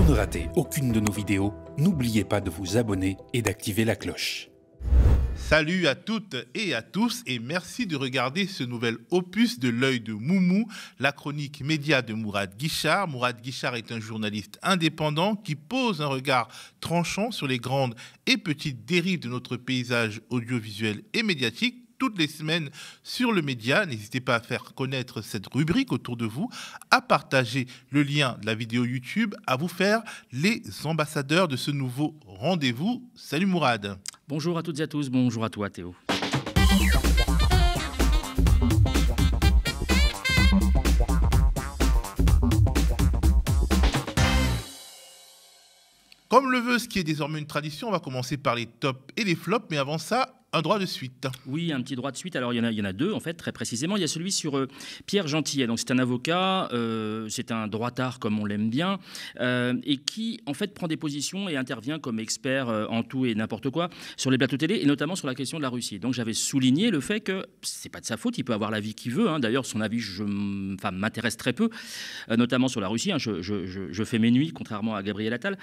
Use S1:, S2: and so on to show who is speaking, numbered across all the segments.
S1: Pour ne rater aucune de nos vidéos, n'oubliez pas de vous abonner et d'activer la cloche. Salut à toutes et à tous et merci de regarder ce nouvel opus de l'œil de Moumou, la chronique média de Mourad Guichard. Mourad Guichard est un journaliste indépendant qui pose un regard tranchant sur les grandes et petites dérives de notre paysage audiovisuel et médiatique toutes les semaines sur le média. N'hésitez pas à faire connaître cette rubrique autour de vous, à partager le lien de la vidéo YouTube, à vous faire les ambassadeurs de ce nouveau rendez-vous. Salut
S2: Mourad. Bonjour à toutes et à tous, bonjour à toi Théo.
S1: Comme le veut ce qui est désormais une tradition, on va commencer par les
S2: tops et les flops. Mais avant ça, un droit de suite. Oui, un petit droit de suite. Alors, il y en a, deux, en fait, très précisément. Il y a celui sur euh, Pierre Gentillet. Donc, c'est un avocat, euh, c'est un droitard, comme on l'aime bien, euh, et qui, en fait, prend des positions et intervient comme expert en tout et n'importe quoi sur les plateaux télé, et notamment sur la question de la Russie. Donc, j'avais souligné le fait que c'est pas de sa faute, il peut avoir l'avis qu'il veut. Hein. D'ailleurs, son avis je, m'intéresse très peu, notamment sur la Russie. Hein. Je, je, fais mes nuits, contrairement à Gabriel Attal.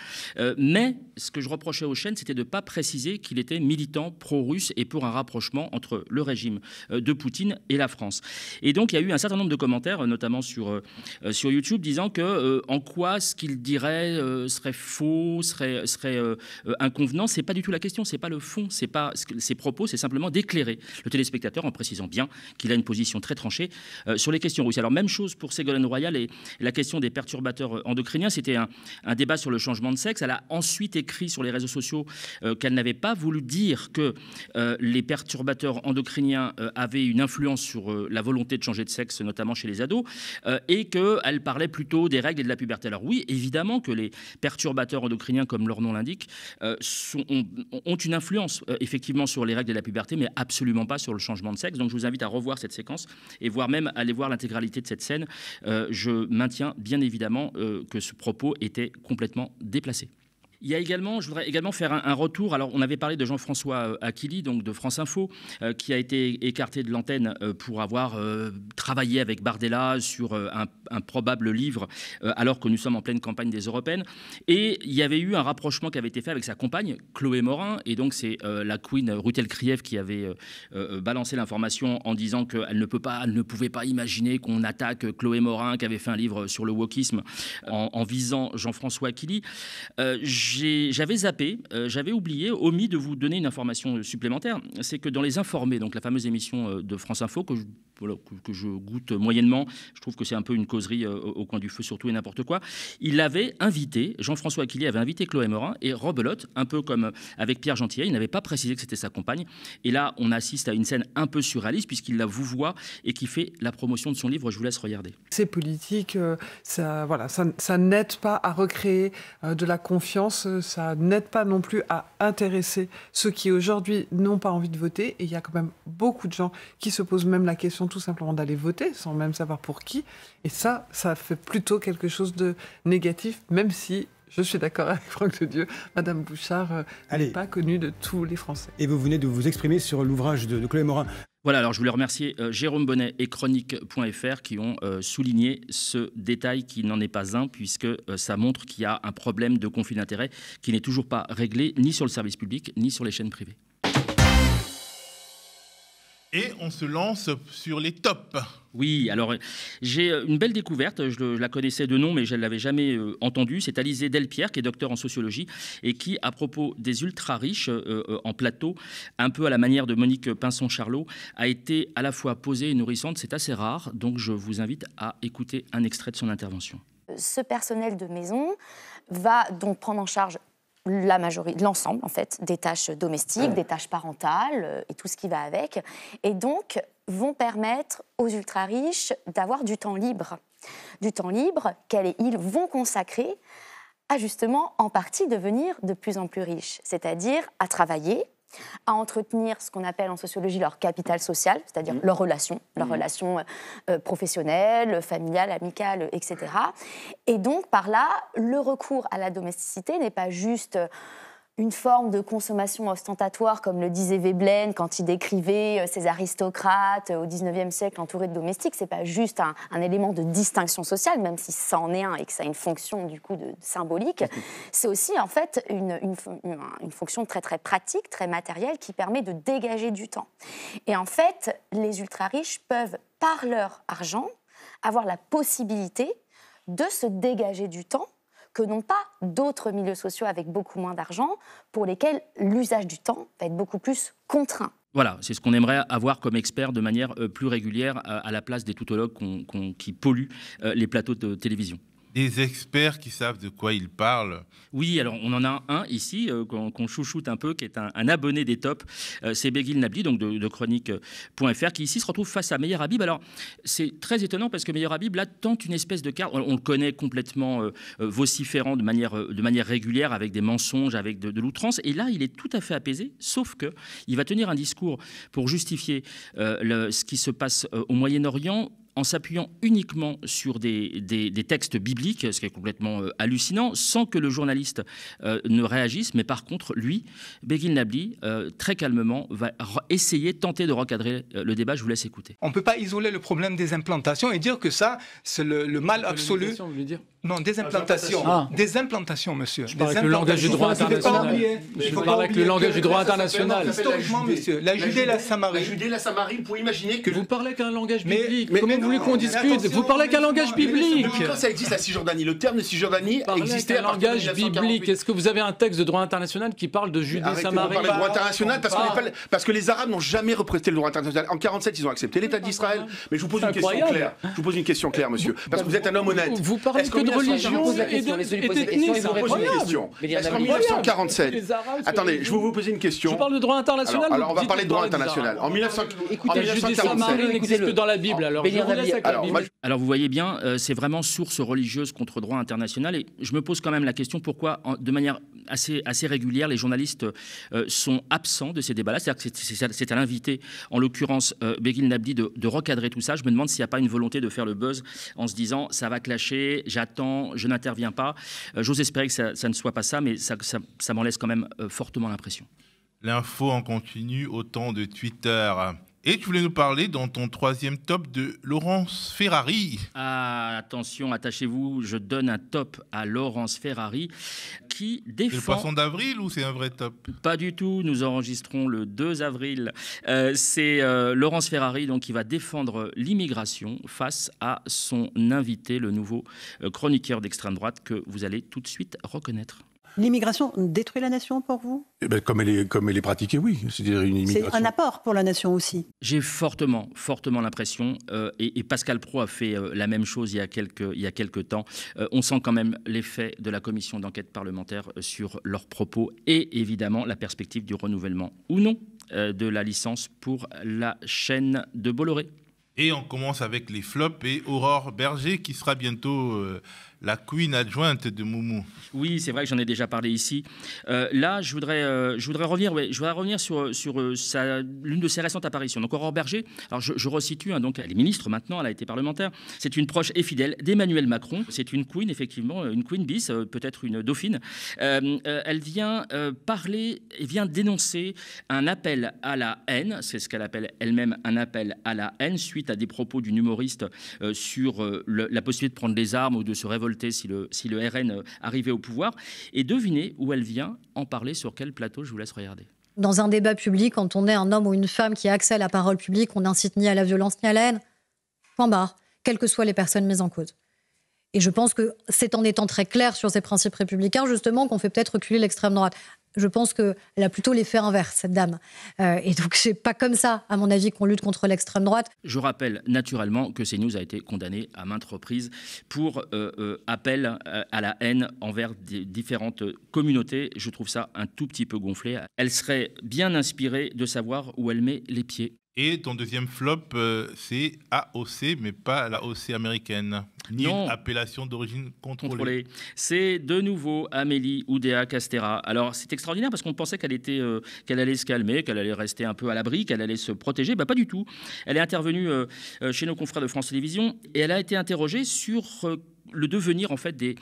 S2: mais ce que je reprochais aux chaînes, c'était de ne pas préciser qu'il était militant pro-russe et pour un rapprochement entre le régime euh, de Poutine et la France. Et donc il y a eu un certain nombre de commentaires, euh, notamment sur, euh, sur YouTube, disant que en quoi ce qu'il dirait serait faux, serait, serait inconvenant, c'est pas du tout la question, c'est pas le fond, c'est pas ses propos, c'est simplement d'éclairer le téléspectateur en précisant bien qu'il a une position très tranchée sur les questions russes. Alors même chose pour Ségolène Royal et la question des perturbateurs endocriniens, c'était un, un, débat sur le changement de sexe. Elle a ensuite écrit sur les réseaux sociaux qu'elle n'avait pas voulu dire que euh, les perturbateurs endocriniens euh, avaient une influence sur euh, la volonté de changer de sexe, notamment chez les ados, et qu'elle parlait plutôt des règles et de la puberté. Alors oui, évidemment que les perturbateurs endocriniens, comme leur nom l'indique, ont, une influence effectivement sur les règles de la puberté, mais absolument pas sur le changement de sexe. Donc je vous invite à revoir cette séquence et voire même aller voir l'intégralité de cette scène. je maintiens bien évidemment que ce propos était complètement déplacé. Il y a également, je voudrais également faire un, retour. Alors, on avait parlé de Jean-François euh, Aquili, donc de France Info, euh, qui a été écarté de l'antenne euh, pour avoir travaillé avec Bardella sur un, probable livre, alors que nous sommes en pleine campagne des européennes. Et il y avait eu un rapprochement qui avait été fait avec sa compagne, Chloé Morin. Et donc, c'est la queen Rutel Kriev qui avait balancé l'information en disant qu'elle ne peut pas, ne pouvait pas imaginer qu'on attaque Chloé Morin, qui avait fait un livre sur le wokisme, en, visant Jean-François Aquili j'avais zappé, euh, j'avais oublié, omis de vous donner une information supplémentaire. C'est que dans Les Informés, donc la fameuse émission euh, de France Info que je que, je goûte moyennement. Je trouve que c'est un peu une causerie euh, au coin du feu, surtout et n'importe quoi. Il avait invité, Jean-François Aquilier avait invité Chloé Morin et Robelotte, un peu comme euh, avec Pierre Gentilier, il n'avait pas précisé que c'était sa compagne. Et là, on assiste à une scène un peu surréaliste puisqu'il la vouvoie et qui fait la promotion de son livre. Je vous laisse regarder.
S3: C'est politique, euh, ça, voilà, ça, ça n'aide pas à recréer de la confiance, ça n'aide pas non plus à intéresser ceux qui aujourd'hui n'ont pas envie de voter. Et il y a quand même beaucoup de gens qui se posent même la question tout simplement d'aller voter sans même savoir pour qui. Et ça, ça fait plutôt quelque chose de négatif, même si je suis d'accord avec Franck de Dieu. Madame Bouchard euh, n'est pas connue de tous les Français. Et vous venez de vous exprimer sur l'ouvrage de, de, Chloé Morin.
S2: Voilà, alors je voulais remercier euh, Jérôme Bonnet et chronique.fr qui ont euh, souligné ce détail qui n'en est pas un, puisque ça montre qu'il y a un problème de conflit d'intérêts qui n'est toujours pas réglé ni sur le service public ni sur les chaînes privées et on se lance sur les tops. Oui, alors j'ai euh, une belle découverte, je, la connaissais de nom mais je ne l'avais jamais euh, entendue, c'est Alizé Delpierre qui est docteur en sociologie et qui, à propos des ultra-riches euh, en plateau, un peu à la manière de Monique Pinson-Charlot, a été à la fois posée et nourrissante, c'est assez rare, donc je vous invite à écouter un extrait de son intervention.
S4: Ce personnel de maison va donc prendre en charge la majorité, l'ensemble en fait, des tâches domestiques, des tâches parentales euh, et tout ce qui va avec, et donc vont permettre aux ultra riches d'avoir du temps libre, du temps libre ils vont consacrer à justement en partie devenir de plus en plus riches, c'est-à-dire à travailler, à entretenir ce qu'on appelle en sociologie leur capital social, c'est-à-dire mm. leurs relations, leurs mm. relations euh, euh, professionnelles, familiales, amicales, etc. Et donc, par là, le recours à la domesticité n'est pas juste... Euh, une forme de consommation ostentatoire, comme le disait Veblen quand il décrivait euh, ces aristocrates euh, au XIXe siècle entourés de domestiques. C'est pas juste un, élément de distinction sociale, même si ça en est un et que ça a une fonction du coup de, symbolique. C'est aussi en fait une, une, fonction très très pratique, très matérielle, qui permet de dégager du temps. Et en fait, les ultra riches peuvent par leur argent avoir la possibilité de se dégager du temps que n'ont pas d'autres milieux sociaux avec beaucoup moins d'argent, pour lesquels l'usage du temps va être beaucoup plus contraint.
S2: Voilà, c'est ce qu'on aimerait avoir comme expert de manière euh, plus régulière euh, à la place des toutologues qui polluent euh, les plateaux de télévision des experts qui savent de quoi ils parlent. Oui, alors on en a un ici euh, qu'on chouchoute un peu, qui est un, abonné des tops, euh, c'est Begil Nabli, donc de, chronique.fr, qui ici se retrouve face à Meyer Habib. Alors c'est très étonnant parce que Meyer Habib là tente une espèce de carte, on, le connaît complètement euh, vociférant de manière, de manière régulière, avec des mensonges, avec de, l'outrance, et là il est tout à fait apaisé, sauf que il va tenir un discours pour justifier ce qui se passe au Moyen-Orient en s'appuyant uniquement sur des, textes bibliques, ce qui est complètement euh, hallucinant, sans que le journaliste euh, ne réagisse. Mais par contre, lui, Begin Nabli, euh, très calmement, va essayer, tenter de recadrer le débat. Je vous laisse écouter. On ne peut pas
S1: isoler le problème des implantations et dire que ça, c'est le, mal absolu. Vous voulez dire non, des implantations. Ah. Des implantations, monsieur. Je parle avec le langage du droit international. Je parle avec le langage du droit international. Historiquement, monsieur, la Judée et la Samarie. La
S3: Judée la vous pouvez imaginer que. Vous parlez qu'un langage biblique.
S1: Mais, mais, voulez qu'on discute Vous parlez qu'un langage biblique. Quand ça existe la Cisjordanie Le terme de Cisjordanie existait à Langage
S3: biblique. Est-ce que vous avez un texte de droit international qui parle de Judée, Samarie de droit international parce, que bah, les,
S1: parce que les Arabes n'ont jamais représenté le droit international. En 47, ils ont accepté l'État d'Israël. Mais je vous pose une question claire. Je vous pose une question claire, monsieur, parce que vous êtes un homme honnête. Vous parlez que de religion et d'ethnie. Est-ce qu'en 1947, attendez, je vais vous poser une question. Je parle de droit international.
S3: Alors on va parler de droit international. En 1947, n'existe que dans la
S2: Bible. Ah, alors alors, vous voyez bien, euh, c'est vraiment source religieuse contre droit international. Et je me pose quand même la question pourquoi, de manière assez, assez régulière, les journalistes euh, sont absents de ces débats-là. à à l'invité, en l'occurrence euh, Nabdi, de, recadrer tout ça. Je me demande s'il n'y a pas une volonté de faire le buzz en se disant ça va clasher, j'attends, je n'interviens pas. Euh, j'ose espérer que ça, ne soit pas ça, mais ça, m'en laisse quand même fortement l'impression.
S1: L'info en continue autant de Twitter. Et tu voulais nous parler dans ton troisième top
S2: de Laurence Ferrari. Ah, attention, attachez-vous, je donne un top à Laurence Ferrari qui défend... le poisson d'avril ou c'est un vrai top Pas du tout, nous enregistrons le 2 avril. Euh, c'est euh, Laurence Ferrari donc, qui va défendre l'immigration face à son invité, le nouveau euh, chroniqueur d'extrême droite que vous allez tout de suite reconnaître.
S3: L'immigration détruit la nation pour vous
S2: eh ben, comme, elle est, comme elle est pratiquée, oui. cest un
S3: apport pour la nation aussi.
S2: J'ai fortement, fortement l'impression, euh, et, Pascal Pro a fait euh, la même chose il y a quelques, il a temps, euh, on sent quand même l'effet de la commission d'enquête parlementaire sur leurs propos et évidemment la perspective du renouvellement ou non de la licence pour la chaîne de Bolloré. Et
S1: on commence avec les flops et Aurore Berger qui sera bientôt la queen adjointe
S2: de Moumou. Oui, c'est vrai que j'en ai déjà parlé ici. Euh, là, je voudrais, euh, je voudrais revenir, je revenir sur, sur euh, l'une de ses récentes apparitions. Donc, Aurore Berger, alors je, je resitue, hein, donc, elle est ministre maintenant, elle a été parlementaire. C'est une proche et fidèle d'Emmanuel Macron. C'est une queen, effectivement, une queen bis, peut-être une dauphine. elle vient parler et vient dénoncer un appel à la haine. C'est ce qu'elle appelle elle-même un appel à la haine suite à des propos d'une humoriste sur la possibilité de prendre des armes ou de se révolter si le, si le RN arrivait au pouvoir. Et devinez où elle vient en parler, sur quel plateau, je vous laisse regarder
S3: dans un débat public, quand on est un homme ou une femme qui a à la parole publique, on n'incite ni à la violence ni à la haine. Point barre, quelles que soient les personnes mises en cause. Et je pense que c'est en étant très clair sur ces principes républicains, justement, qu'on fait peut-être reculer l'extrême droite je pense qu'elle a plutôt l'effet inverse, cette dame. Euh, et donc, c'est pas comme ça, à mon avis, qu'on lutte contre l'extrême droite.
S2: Je rappelle naturellement que CNews a été condamné à maintes reprises pour euh, euh, appel à la haine envers différentes communautés. Je trouve ça un tout petit peu gonflé. Elle serait bien inspirée de savoir où elle met les pieds.
S1: Et ton deuxième flop, euh, c'est
S2: AOC, mais pas la AOC américaine, ni appellation
S1: d'origine contrôlée.
S2: C'est de nouveau Amélie Oudéa Castera. Alors c'est extraordinaire parce qu'on pensait qu'elle était, euh, qu'elle allait se calmer, qu'elle allait rester un peu à l'abri, qu'elle allait se protéger. Bah, pas du tout. Elle est intervenue euh, chez nos confrères de France Télévisions et elle a été interrogée sur le devenir en fait des,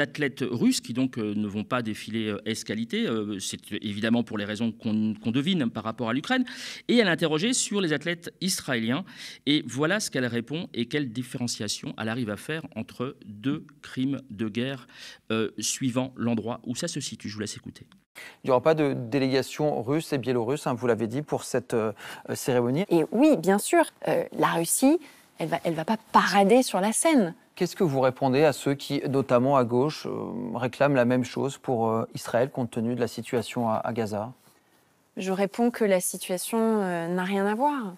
S2: athlètes russes qui donc euh, ne vont pas défiler euh, s euh, c'est évidemment pour les raisons qu'on devine par rapport à l'Ukraine, et elle a interrogé sur les athlètes israéliens. Et voilà ce qu'elle répond et quelle différenciation elle arrive à faire entre deux crimes de guerre suivant l'endroit où ça se situe. Je vous laisse écouter.
S3: Il n'y aura pas de délégation russe et biélorusse, hein, vous l'avez dit, pour cette cérémonie. Et oui, bien sûr, la Russie, elle ne elle va pas parader sur la scène. Qu'est-ce que vous répondez à ceux qui, notamment à gauche, euh, réclament la même chose pour euh, Israël compte tenu de la situation à, Gaza
S4: Je réponds que la situation euh, n'a rien à voir.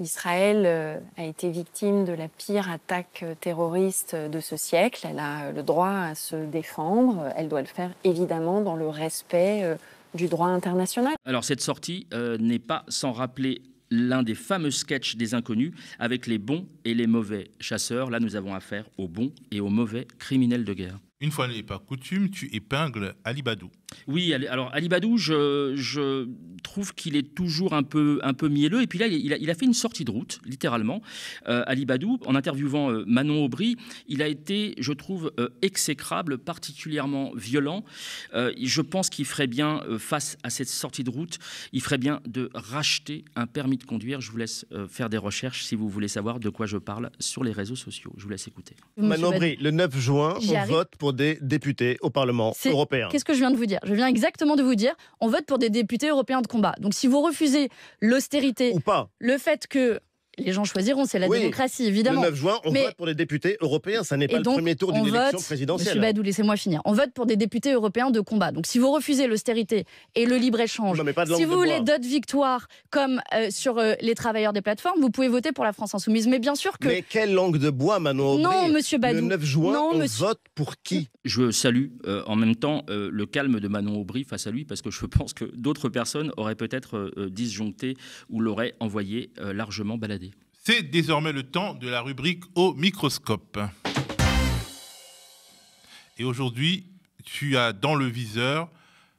S4: Israël
S3: a été victime de la pire attaque terroriste de ce siècle. Elle a le droit à se défendre. Elle doit le faire évidemment dans le respect du droit international.
S2: Alors cette sortie n'est pas sans rappeler l'un des fameux sketchs des inconnus avec les bons et les mauvais chasseurs. Là, nous avons affaire aux bons et aux mauvais criminels de guerre.
S1: Une fois n'est pas coutume, tu épingles Ali Badou.
S2: Oui, alors alibadou je, trouve qu'il est toujours un peu, un mielleux. Et puis là, il a, fait une sortie de route, littéralement. Euh, alibadou en interviewant euh, Manon Aubry, il a été, je trouve, euh, exécrable, particulièrement violent. je pense qu'il ferait bien, face à cette sortie de route, il ferait bien de racheter un permis de conduire. Je vous laisse faire des recherches si vous voulez savoir de quoi je parle sur les réseaux sociaux. Je vous laisse écouter. Manon Aubry, le 9 juin, on vote pour des députés au Parlement européen. Qu'est-ce que
S4: je viens de vous dire je viens exactement de vous dire, on vote pour des députés européens de combat. Donc si vous refusez l'austérité, le fait que les gens choisiront, c'est la démocratie, évidemment. Le 9 juin, on vote pour
S1: des députés européens, ça n'est pas le premier tour d'une élection présidentielle. Monsieur Badou,
S4: laissez-moi finir. On vote pour des députés européens de combat. Donc si vous refusez l'austérité et le libre-échange, si vous voulez d'autres victoires, comme euh, sur euh, les travailleurs des plateformes, vous pouvez voter pour la France Insoumise. Mais bien sûr que... Mais
S2: quelle langue de bois, Manon Aubry Non,
S4: monsieur Badou. Le 9 juin, on vote pour qui
S2: Je salue euh, en même temps le calme de Manon Aubry face à lui, parce que je pense que d'autres personnes auraient peut-être disjoncté ou l'auraient envoyé largement balader.
S1: C'est désormais le temps de la rubrique au microscope. Et aujourd'hui, tu as dans le viseur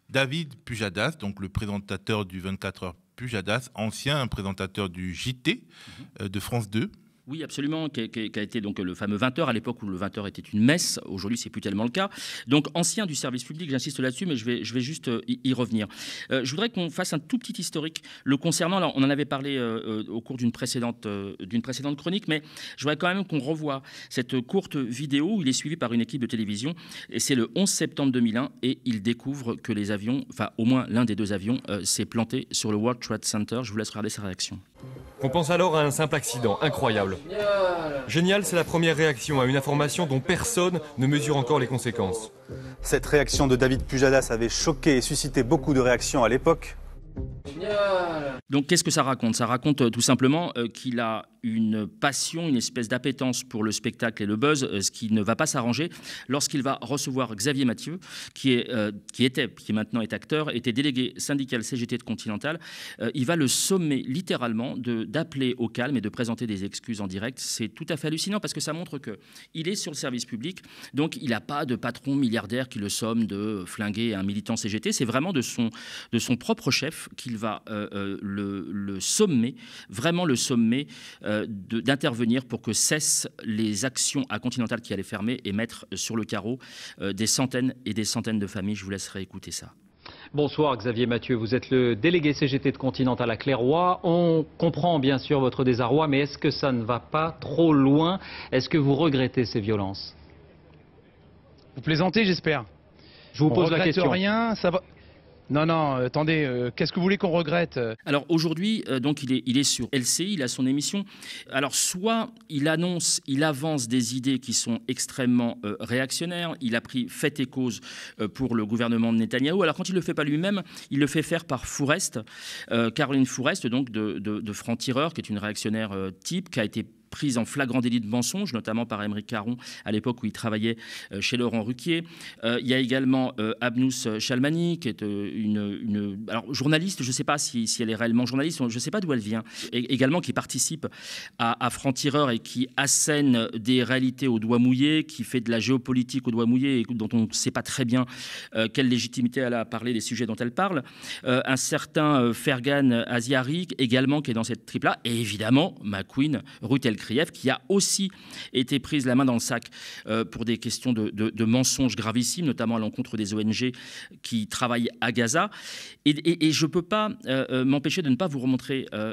S1: David Pujadas, donc le présentateur du 24 heures Pujadas, ancien présentateur du JT mhm. euh, de France 2.
S2: Oui, absolument, qui a, été donc le fameux 20h, à l'époque où le 20h était une messe. Aujourd'hui, c'est plus tellement le cas. Donc, ancien du service public, j'insiste là-dessus, mais je vais, je vais juste euh, y, revenir. Euh, je voudrais qu'on fasse un tout petit historique le concernant. on en avait parlé euh, au cours d'une précédente, d'une précédente chronique, mais je voudrais quand même qu'on revoie cette courte vidéo où il est suivi par une équipe de télévision. Et c'est le 11 septembre 2001, et il découvre que les avions, enfin, au moins l'un des deux avions, s'est planté sur le World Trade Center. Je vous laisse regarder sa réaction. On pense alors à un simple accident, incroyable. Génial, c'est la première réaction à une information dont personne ne mesure encore les conséquences. Cette réaction de David Pujadas avait choqué et suscité beaucoup de réactions à l'époque. Donc qu'est-ce que ça raconte Ça raconte euh, tout simplement euh, qu'il a une passion, une espèce d'appétence pour le spectacle et le buzz, euh, ce qui ne va pas s'arranger lorsqu'il va recevoir Xavier Mathieu, qui, est, qui était, qui maintenant est acteur, était délégué syndical CGT de Continental. il va le sommer littéralement d'appeler au calme et de présenter des excuses en direct. C'est tout à fait hallucinant parce que ça montre qu'il est sur le service public, donc il n'a pas de patron milliardaire qui le somme de flinguer un militant CGT. C'est vraiment de son, de son propre chef qu'il va euh, euh, le, le, sommer, vraiment le sommer, euh, d'intervenir pour que cessent les actions à Continental qui allaient fermer et mettre sur le carreau des centaines et des centaines de familles. Je vous laisserai écouter ça.
S3: Bonsoir Xavier Mathieu, vous êtes le délégué CGT de Continental à Clairoy. On comprend bien sûr votre désarroi, mais est-ce que ça ne va pas trop loin Est-ce que vous regrettez ces violences
S1: Vous plaisantez, j'espère. Je vous pose la question. rien, ça va.
S2: Non, non, euh, attendez, euh, qu'est-ce que vous voulez qu'on regrette euh Alors aujourd'hui, donc il est, il est sur LCI, il a son émission. Alors soit il annonce, il avance des idées qui sont extrêmement réactionnaires, il a pris fait et cause pour le gouvernement de Netanyahou. Alors quand il ne le fait pas lui-même, il le fait faire par Fourest, Caroline Fourest, donc de, de Franc-Tireur, qui est une réactionnaire type, qui a été prise en flagrant délit de mensonge, notamment par Émeric Caron à l'époque où il travaillait euh, chez Laurent Ruquier. Euh, il y a également euh, Abnous Chalmani, qui est une, alors, journaliste, je ne sais pas si, elle est réellement journaliste, je ne sais pas d'où elle vient, et, également qui participe à, à Franc Tireur et qui assène des réalités au doigt mouillé, qui fait de la géopolitique au doigt mouillé et dont on ne sait pas très bien quelle légitimité elle a à parler des sujets dont elle parle. un certain Fergan Asiari, également, qui est dans cette triple-là, et évidemment McQueen, Ruth qui a aussi été prise la main dans le sac euh, pour des questions de, mensonges gravissimes, notamment à l'encontre des ONG qui travaillent à Gaza. Et, et je ne peux pas euh, euh, m'empêcher de ne pas vous remontrer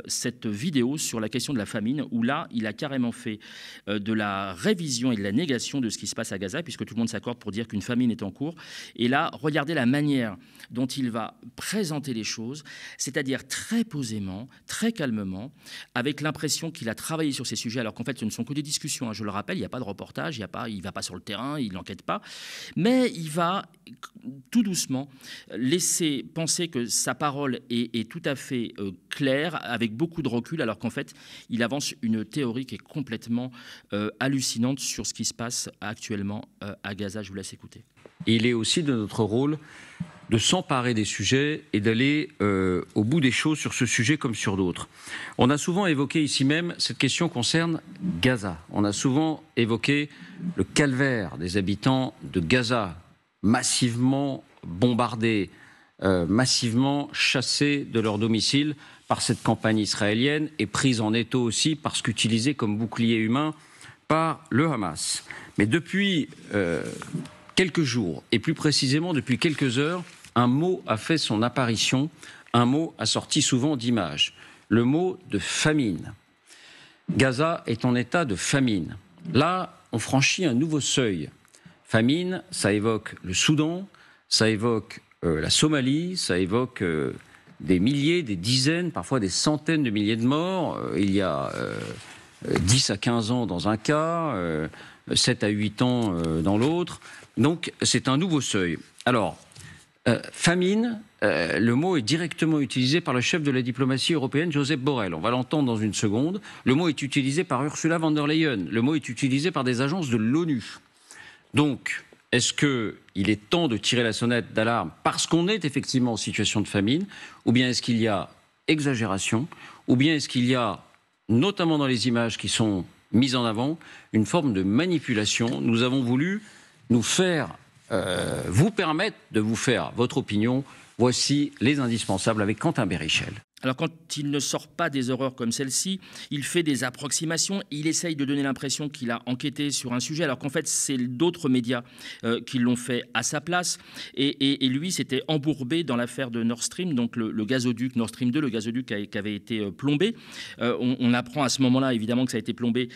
S2: cette vidéo sur la question de la famine, où là, il a carrément fait de la révision et de la négation de ce qui se passe à Gaza, puisque tout le monde s'accorde pour dire qu'une famine est en cours. Et là, regardez la manière dont il va présenter les choses, c'est-à-dire très posément, très calmement, avec l'impression qu'il a travaillé sur ces sujets alors qu'en fait ce ne sont que des discussions. Hein. Je le rappelle, il n'y a pas de reportage, il ne a pas, va pas sur le terrain, il n'enquête pas, mais il va tout doucement laisser penser que sa parole est, tout à fait euh, claire, avec beaucoup de recul, alors qu'en fait il avance une théorie qui est complètement euh, hallucinante sur ce qui se passe actuellement euh, à Gaza. Je vous laisse écouter.
S3: Il est aussi de notre rôle de s'emparer des sujets et d'aller euh, au bout des choses sur ce sujet comme sur d'autres. On a souvent évoqué ici même, cette question concerne Gaza. On a souvent évoqué le calvaire des habitants de Gaza, massivement bombardés, euh, massivement chassés de leur domicile par cette campagne israélienne et prise en étau aussi parce qu'utilisés comme bouclier humain par le Hamas. Mais depuis euh, quelques jours, et plus précisément depuis quelques heures, un mot a fait son apparition, un mot assorti souvent d'images, le mot de famine. Gaza est en état de famine. Là, on franchit un nouveau seuil. Famine, ça évoque le Soudan, ça évoque euh, la Somalie, ça évoque euh, des milliers, des dizaines, parfois des centaines de milliers de morts. Euh, il y a 10 euh, à 15 ans dans un cas, 7 euh, à 8 ans euh, dans l'autre. Donc c'est un nouveau seuil. Alors, famine, le mot est directement utilisé par le chef de la diplomatie européenne, Joseph Borrell. On va l'entendre dans une seconde. Le mot est utilisé par Ursula von der Leyen. Le mot est utilisé par des agences de l'ONU. Donc, est-ce qu'il est temps de tirer la sonnette d'alarme parce qu'on est effectivement en situation de famine Ou bien est-ce qu'il y a exagération Ou bien est-ce qu'il y a notamment dans les images qui sont mises en avant, une forme de manipulation. Nous avons voulu nous faire, euh, vous permettre de vous faire votre opinion. Voici les indispensables avec Quentin Berrichel.
S2: Alors quand il ne sort pas des horreurs comme celle-ci, il fait des approximations, il essaye de donner l'impression qu'il a enquêté sur un sujet, alors qu'en fait c'est d'autres médias euh, qui l'ont fait à sa place. Et, lui c'était embourbé dans l'affaire de Nord Stream, donc le, gazoduc Nord Stream 2, le gazoduc qui, avait été euh, plombé. Euh, on, apprend à ce moment-là évidemment que ça a été plombé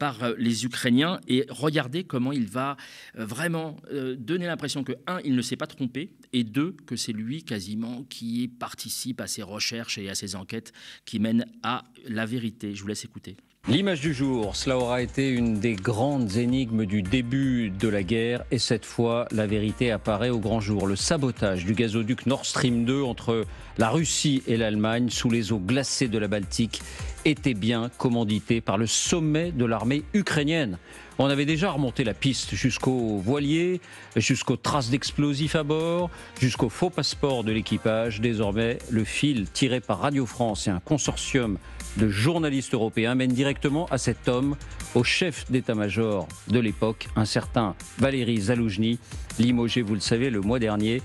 S2: par les Ukrainiens. Et regardez comment il va vraiment donner l'impression que, un, il ne s'est pas trompé, et deux, que c'est lui quasiment qui participe à ses recherches et à ses enquêtes qui mènent à la vérité. Je vous laisse écouter. L'image
S3: du jour, cela aura été une des grandes énigmes du début de la guerre et cette fois la vérité apparaît au grand jour. Le sabotage du gazoduc Nord Stream 2 entre la Russie et l'Allemagne sous les eaux glacées de la Baltique était bien commandité par le sommet de l'armée ukrainienne. On avait déjà remonté la piste jusqu'au voilier, jusqu'aux traces d'explosifs à bord, jusqu'aux faux passeports de l'équipage. Désormais, le fil tiré par Radio France et un consortium de journalistes européens mène directement à cet homme, au chef d'état-major de l'époque, un certain Valéry Zaloujny,
S2: limogé, vous le savez, le mois dernier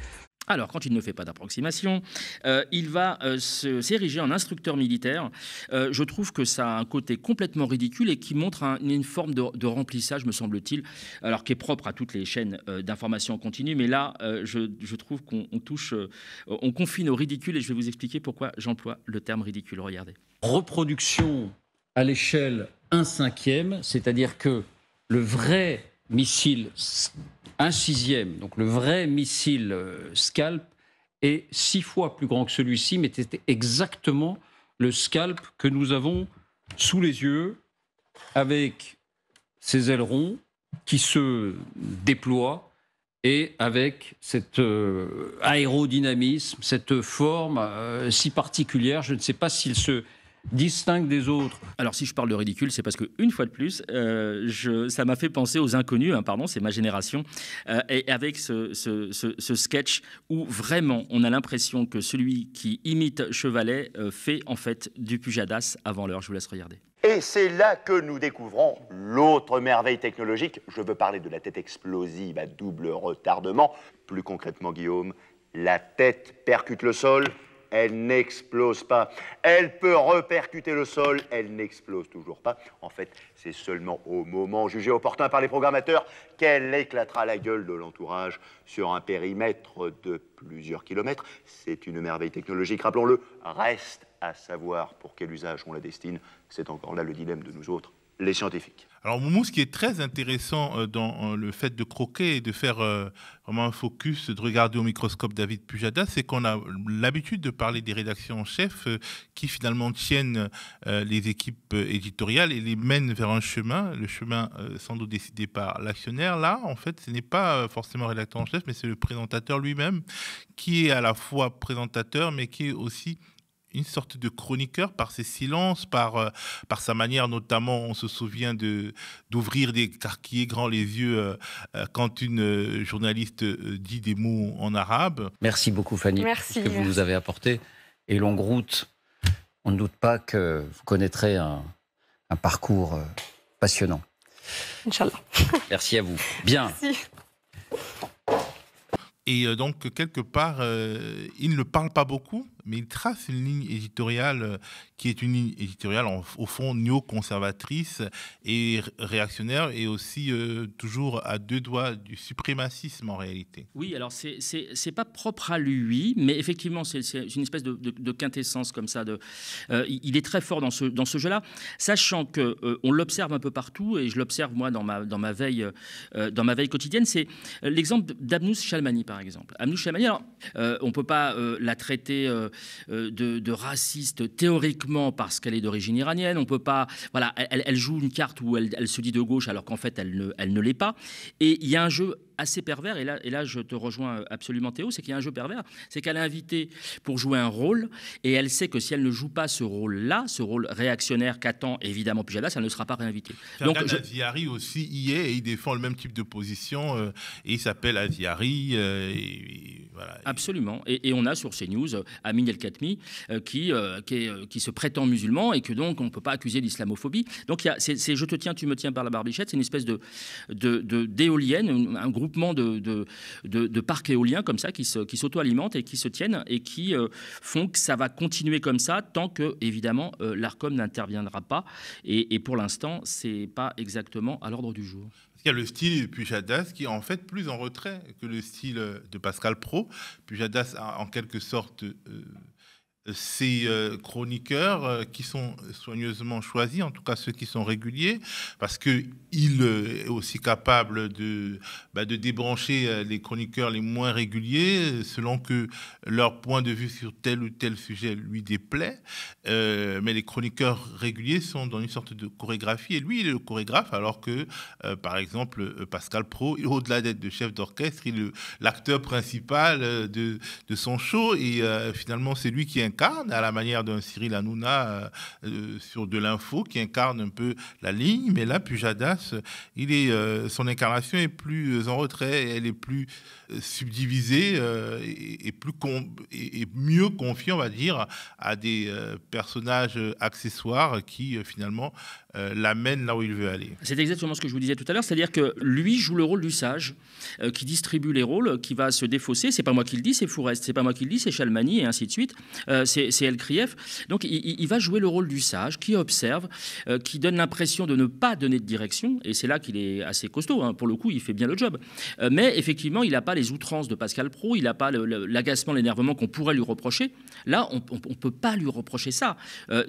S2: alors, quand il ne fait pas d'approximation, euh, il va euh, s'ériger en instructeur militaire. Euh, je trouve que ça a un côté complètement ridicule et qui montre une forme de, remplissage, me semble-t-il, alors qui est propre à toutes les chaînes d'information en continu. Mais là, je, trouve qu'on touche, on confine au ridicule et je vais vous expliquer pourquoi j'emploie le terme ridicule. Regardez.
S3: Reproduction à l'échelle 1 cinquième, c'est-à-dire que le vrai missile un sixième, donc le vrai missile euh, Scalp, est six fois plus grand que celui-ci, mais c'était exactement le Scalp que nous avons sous les yeux, avec ses ailerons qui se déploient et avec cet euh, aérodynamisme, cette forme euh,
S2: si particulière. Je ne sais pas s'il se Distingue des autres. Alors si je parle de ridicule, c'est parce que une fois de plus, euh, ça m'a fait penser aux inconnus. Hein, pardon, c'est ma génération. Euh, et avec ce, sketch où vraiment on a l'impression que celui qui imite Chevalet euh, fait en fait du Pujadas avant l'heure. Je vous laisse regarder.
S1: Et c'est là que nous découvrons l'autre merveille technologique. Je veux parler de la tête explosive à double retardement. Plus concrètement, Guillaume, la tête percute le sol elle n'explose pas. Elle peut repercuter le sol, elle n'explose toujours pas. En fait, c'est seulement au moment jugé opportun par les programmateurs qu'elle éclatera la gueule de l'entourage sur un périmètre de plusieurs kilomètres. C'est une merveille technologique, rappelons-le, reste à savoir pour quel usage on la destine. C'est encore là le dilemme de nous autres les scientifiques. Alors Moumou, ce qui est très intéressant euh, dans euh, le fait de croquer et de faire euh, vraiment un focus, de regarder au microscope David Pujada, c'est qu'on a l'habitude de parler des rédactions en chef qui finalement tiennent les équipes éditoriales et les mènent vers un chemin, le chemin sans doute décidé par l'actionnaire. Là, en fait, ce n'est pas forcément rédacteur en chef, mais c'est le présentateur lui-même qui est à la fois présentateur, mais qui est aussi une sorte de chroniqueur par ses silences, par, euh, par sa manière notamment, on se souvient de d'ouvrir, carquillés grands les yeux euh, euh, quand une journaliste dit des mots en arabe. Merci beaucoup Fanny ce que vous nous avez apporté.
S3: Et longue route, on ne doute pas que vous connaîtrez un, parcours passionnant. Inch'Allah.
S1: Merci à vous. Bien. Et donc, quelque part, il ne parle pas beaucoup, mais il trace une ligne éditoriale euh, qui est une ligne éditoriale au fond néoconservatrice et réactionnaire et aussi euh, toujours à deux doigts du suprémacisme en réalité.
S2: Oui, alors c'est, c'est, pas propre à lui, mais effectivement c'est, une espèce de, quintessence comme ça. De, euh, il est très fort dans ce, dans ce jeu-là, sachant que on l'observe un peu partout et je l'observe moi dans ma, dans ma veille dans ma veille quotidienne. C'est l'exemple d'Abnous Chalmani par exemple. Abnous Chalmani, alors on peut pas la traiter euh, de, raciste théoriquement parce qu'elle est d'origine iranienne. On peut pas, voilà, elle, joue une carte où elle, se dit de gauche alors qu'en fait elle ne, elle ne l'est pas. Et il y a un jeu assez pervers, et là, et là je te rejoins euh, absolument Théo, c'est qu'il y a un jeu pervers, c'est qu'elle est invitée pour jouer un rôle, et elle sait que si elle ne joue pas ce rôle-là, ce rôle réactionnaire qu'attend évidemment Pujadas, elle ne sera pas réinvitée. Donc,
S1: je... aussi y est, et il défend le même type de position, euh, et il s'appelle
S2: Aviari. Euh, et, voilà, absolument, et, on a sur CNews Amin El Khatmi qui, qui, qui, se prétend musulman, et que donc on ne peut pas accuser d'islamophobie. Donc c'est Je te tiens, tu me tiens par la barbichette, c'est une espèce de d'éolienne, de, un groupe de, de, parcs éoliens comme ça qui s'auto-alimentent et qui se tiennent et qui euh, font que ça va continuer comme ça tant que, évidemment, euh, l'ARCOM n'interviendra pas. Et, pour l'instant, c'est pas exactement à l'ordre du jour.
S1: Il y a le style Pujadas qui est en fait plus en retrait que le style de Pascal Pro. Pujadas a en quelque sorte euh, ces euh, chroniqueurs euh, qui sont soigneusement choisis, en tout cas ceux qui sont réguliers, parce qu'il euh, est aussi capable de, bah, de débrancher les chroniqueurs les moins réguliers selon que leur point de vue sur tel ou tel sujet lui déplaît. mais les chroniqueurs réguliers sont dans une sorte de chorégraphie, et lui, il est le chorégraphe, alors que, par exemple, Pascal Pro, au-delà d'être le chef d'orchestre, il est l'acteur principal de, son show, et finalement, c'est lui qui un à la manière d'un Cyril Hanouna euh, euh, sur de l'info, qui incarne un peu la ligne. Mais là, Pujadas, il est, euh, son incarnation est plus en retrait, elle est plus subdivisée et, plus et, et, mieux confiée, on va dire, à des personnages accessoires qui, finalement, euh, l'amène
S2: là où il veut aller. C'est exactement ce que je vous disais tout à l'heure, c'est-à-dire que lui joue le rôle du sage, euh, qui distribue les rôles, qui va se défausser. C'est pas moi qui le dis, c'est Fourest, c'est pas moi qui le dis, c'est Chalmani, et ainsi de suite. Euh, c'est El Donc il, va jouer le rôle du sage, qui observe, qui donne l'impression de ne pas donner de direction, et c'est là qu'il est assez costaud. Hein. Pour le coup, il fait bien le job. mais effectivement, il n'a pas les outrances de Pascal Pro, il n'a pas l'agacement, l'énervement qu'on pourrait lui reprocher. Là, on ne peut pas lui reprocher ça.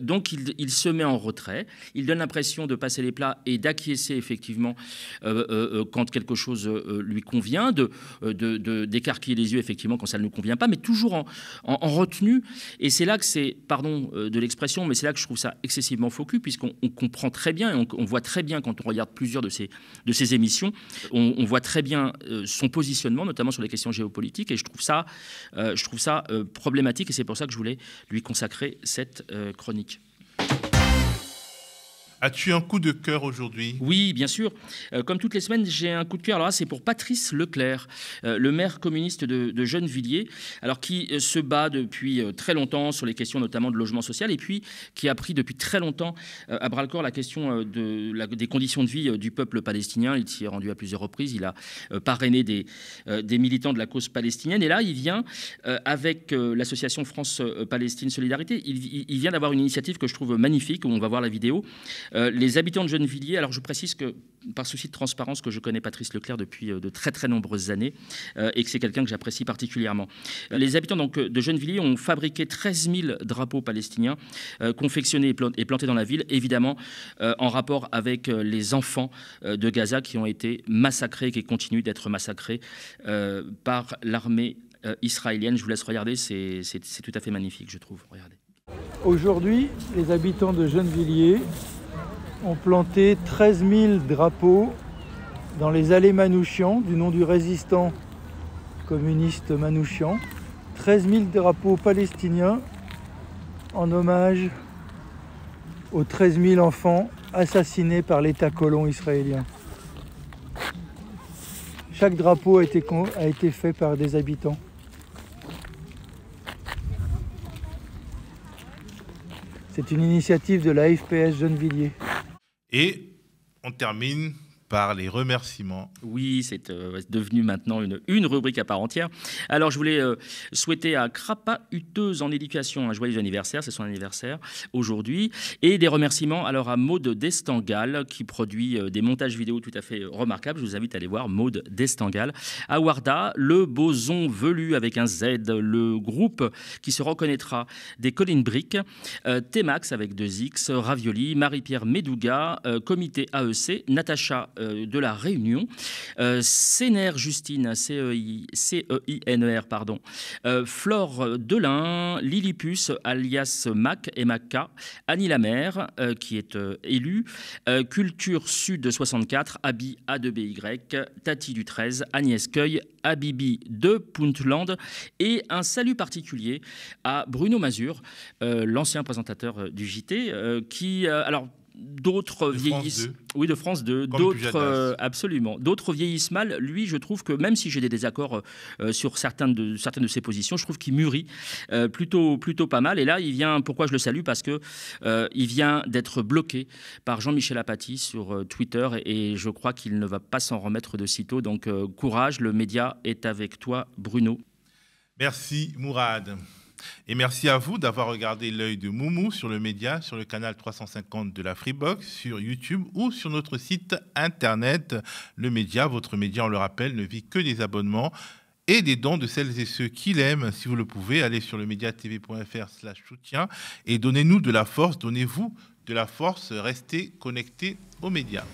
S2: donc il, il, se met en retrait, il donne de passer les plats et d'acquiescer effectivement euh, euh, euh, quand quelque chose lui convient, de, d'écarquiller les yeux effectivement quand ça ne nous convient pas, mais toujours en, en, retenue. Et c'est là que c'est, pardon de l'expression, mais c'est là que je trouve ça excessivement focus, puisqu'on comprend très bien et on, voit très bien quand on regarde plusieurs de ces, de ces émissions, on, on voit très bien son positionnement, notamment sur les questions géopolitiques, et je trouve ça, je trouve ça problématique, et c'est pour ça que je voulais lui consacrer cette chronique. As-tu un coup de cœur aujourd'hui Oui, bien sûr. Euh, comme toutes les semaines, j'ai un coup de cœur. Alors là, c'est pour Patrice Leclerc, euh, le maire communiste de, de, Gennevilliers, alors qui euh, se bat depuis très longtemps sur les questions notamment de logement social et puis qui a pris depuis très longtemps à bras-le-corps la question de, des conditions de vie du peuple palestinien. Il s'y est rendu à plusieurs reprises. Il a parrainé des, des, militants de la cause palestinienne. Et là, il vient avec l'association France-Palestine Solidarité. Il, il vient d'avoir une initiative que je trouve magnifique, où on va voir la vidéo euh, les habitants de Gennevilliers, alors je précise que par souci de transparence que je connais Patrice Leclerc depuis euh, de très très nombreuses années euh, et que c'est quelqu'un que j'apprécie particulièrement. Les habitants donc, de Gennevilliers ont fabriqué 13 000 drapeaux palestiniens confectionnés et plantés dans la ville, évidemment en rapport avec les enfants de Gaza qui ont été massacrés et qui continuent d'être massacrés par l'armée israélienne. Je vous laisse regarder, c'est tout à fait magnifique je trouve. Regardez. Aujourd'hui, les habitants de Gennevilliers ont planté 13 000 drapeaux dans les allées Manouchian, du nom du résistant communiste Manouchian. 13 000 drapeaux palestiniens en hommage aux 13 000 enfants assassinés par l'État colon israélien. Chaque drapeau a été, a été fait par des habitants.
S1: C'est une initiative de la FPS Gennevilliers. Et
S2: on termine par les remerciements. Oui, euh, c'est devenu maintenant une, une, rubrique à part entière. Alors, je voulais euh, souhaiter à Crapa Huteuse en éducation un joyeux anniversaire, c'est son anniversaire aujourd'hui, et des remerciements alors à Maude Destangal qui produit euh, des montages vidéo tout à fait remarquables. Je vous invite à aller voir Maude Destangal. À Warda, le boson velu avec un Z, le groupe qui se reconnaîtra des Collines Briques, T-Max avec deux X, Ravioli, Marie-Pierre Medouga, Comité AEC, Natacha euh, de la Réunion. Euh, Sénère Justine, C-E-I-N-E-R, e pardon. Euh, Flore Delin, Lilipus, alias Mac et Maca, Annie Lamère, qui est élue, Culture Sud 64, Abi A2BY, Tati du 13, Agnès Cueil, Abibi de Puntland et un salut particulier à Bruno Mazur, l'ancien présentateur du JT, qui, alors D'autres vieillissent. Oui, de France 2. D'autres, euh, absolument. D'autres vieillissent mal. Lui, je trouve que même si j'ai des désaccords euh, euh, sur certaines de, certaines de ses positions, je trouve qu'il mûrit plutôt, plutôt pas mal. Et là, il vient, pourquoi je le salue Parce que il vient d'être bloqué par Jean-Michel Apathy sur Twitter et, et, je crois qu'il ne va pas s'en remettre de sitôt. Donc, courage, le média est avec toi, Bruno. Merci, Mourad. Et merci à vous d'avoir
S1: regardé l'œil de Moumou sur le média, sur le canal 350 de la Freebox, sur YouTube ou sur notre site internet. Le média, votre média, on le rappelle, ne vit que des abonnements et des dons de celles et ceux qui l'aiment. Si vous le pouvez, allez sur le média slash soutien et donnez-nous de la force, donnez-vous de la force, restez connectés aux médias.